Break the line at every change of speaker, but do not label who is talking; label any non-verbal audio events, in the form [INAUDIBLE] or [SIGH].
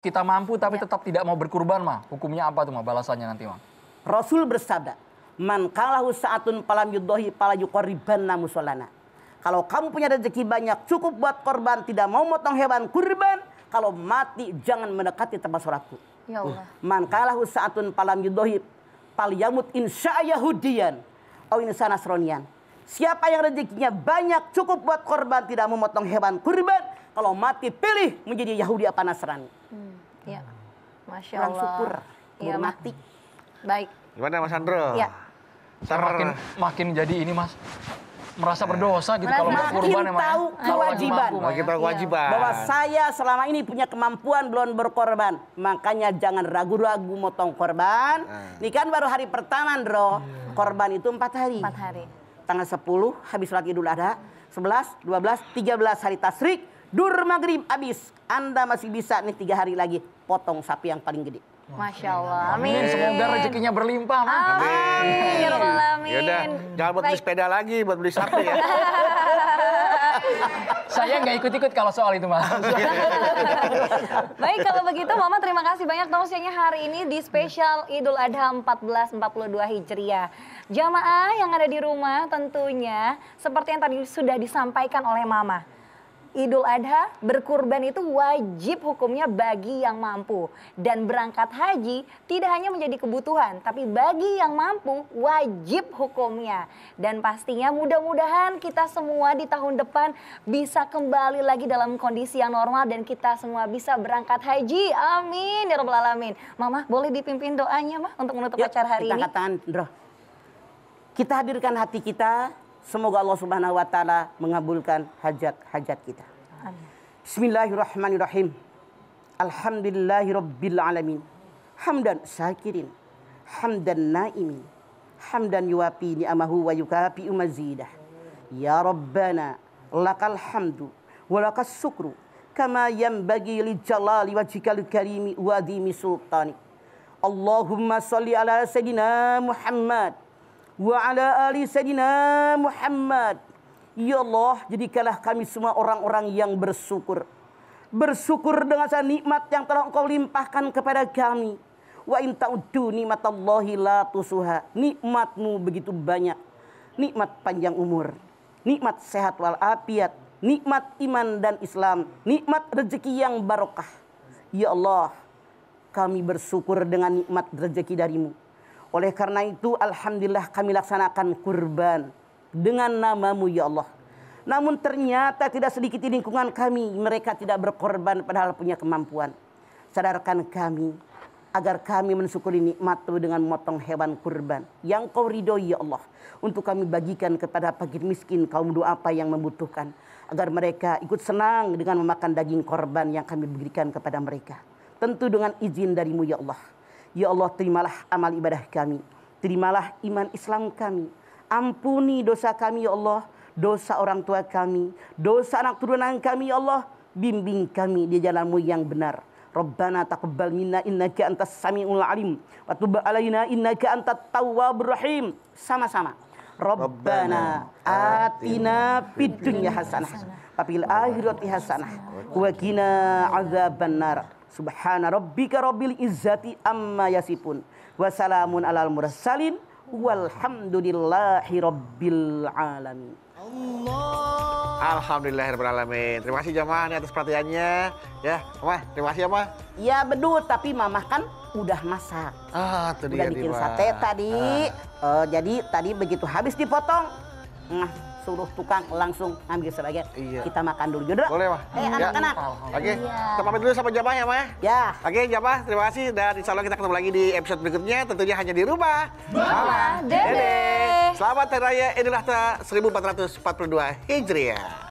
kita mampu tapi ya. tetap tidak mau berkurban mah hukumnya apa tuh mah balasannya nanti mah Rasul bersabda man kalahu saatun palam yudohi namu solana. kalau kamu punya rezeki banyak cukup buat korban tidak mau motong hewan kurban kalau mati jangan mendekati tempat sholatku ya uh, Allah. man kalahu saatun palam yudohi insya yahudian oh insana nasronian siapa yang rezekinya banyak cukup buat korban tidak mau motong hewan kurban kalau mati pilih menjadi Yahudi apa Nasrani hmm. Masya Allah. syukur, ya, mati. Baik. Gimana Mas Andro? Ya. Ter... Makin, makin jadi ini Mas merasa berdosa gitu merasa kalau mau kurban emang. Ya. tahu kewajiban. Makin tahu iya. kewajiban. Bahwa saya selama ini punya kemampuan belum berkorban. Makanya jangan ragu-ragu motong korban. Nah. Ini kan baru hari pertama, Andro. Iya. Korban itu empat hari. Empat hari. Tanggal 10 habis sholat Idul Adha, 11, 12, 13 hari tasrik, Dur maghrib habis. Anda masih bisa nih tiga hari lagi potong sapi yang paling gede. Masya Allah. Amin. Semoga rezekinya berlimpah. Amin. Amin. Ya Amin. Amin. Yaudah, jangan buat beli sepeda lagi, buat beli sapi ya. [LAUGHS] Saya nggak ikut-ikut kalau soal itu, Mas. [LAUGHS] Baik, kalau begitu Mama terima kasih banyak tahu siangnya hari ini di spesial Idul Adha 1442 Hijriah. Jamaah yang ada di rumah tentunya seperti yang tadi sudah disampaikan oleh Mama Idul Adha berkurban itu wajib hukumnya bagi yang mampu dan berangkat haji tidak hanya menjadi kebutuhan tapi bagi yang mampu wajib hukumnya dan pastinya mudah-mudahan kita semua di tahun depan bisa kembali lagi dalam kondisi yang normal dan kita semua bisa berangkat haji amin ya rabbal alamin mama boleh dipimpin doanya mah untuk menutup Yuk, acara hari kita ini kita hadirkan hati kita Semoga Allah Subhanahu wa taala mengabulkan hajat-hajat kita. Amin. Bismillahirrahmanirrahim. Alhamdulillahirabbil alamin. Hamdan syakirin, hamdan naimin, hamdan yuwafi ni'amahu wa yukafi mazidah. Ya Rabbana lakal hamdu wa lakas syukru kama yanbaghi li jalali wajhikal karimi wa dhimi sultani. Allahumma salli ala sayyidina Muhammad wa ala ali sayyidina Muhammad. Ya Allah, jadikanlah kami semua orang-orang yang bersyukur. Bersyukur dengan segala nikmat yang telah Engkau limpahkan kepada kami. Wa in ta'uddu nikmatallahi la tusuha. Nikmatmu begitu banyak. Nikmat panjang umur, nikmat sehat wal walafiat, nikmat iman dan Islam, nikmat rezeki yang barokah. Ya Allah, kami bersyukur dengan nikmat rezeki darimu oleh karena itu Alhamdulillah kami laksanakan kurban dengan namamu ya Allah. Namun ternyata tidak sedikit di lingkungan kami mereka tidak berkorban padahal punya kemampuan. Sadarkan kami agar kami mensyukuri nikmatmu dengan memotong hewan kurban yang kau ridhoi ya Allah untuk kami bagikan kepada fakir miskin kaum doa apa yang membutuhkan agar mereka ikut senang dengan memakan daging korban yang kami berikan kepada mereka tentu dengan izin darimu ya Allah Ya Allah terimalah amal ibadah kami. Terimalah iman Islam kami. Ampuni dosa kami ya Allah. Dosa orang tua kami. Dosa anak turunan kami ya Allah. Bimbing kami di jalanmu yang benar. Rabbana taqabbal minna innaka antas samiul alim wa tub alaina innaka antat tawwabur rahim. Sama-sama. Rabbana atina fid dunya hasanah wa fil akhirati hasanah wa qina nar. Subhana rabbika rabbil izzati amma yasifun. Wassalamun alal mursalin. Walhamdulillahi rabbil alamin. Allah. Alhamdulillahirrahmanirrahim. Terima kasih jamaah nih atas perhatiannya. Ya, Mama, terima kasih ya, Mama. Ya, bedut, Tapi Mama kan udah masak. Ah, itu udah bikin sate tadi. Ah. Uh, jadi tadi begitu habis dipotong. Nah, suruh tukang langsung ambil sebagian. Iya. Kita makan dulu, juga. Boleh, Mah. Eh, iya. anak-anak. Ya. Oke, okay. iya. kita pamit dulu sama Jabah ya, Mah. Ya? ya. Oke, okay, Jabah, terima kasih. Dan insya Allah kita ketemu lagi di episode berikutnya. Tentunya hanya di rumah. Mama, Dede. Dede. Selamat Hari Raya Idul Adha 1442 Hijriah.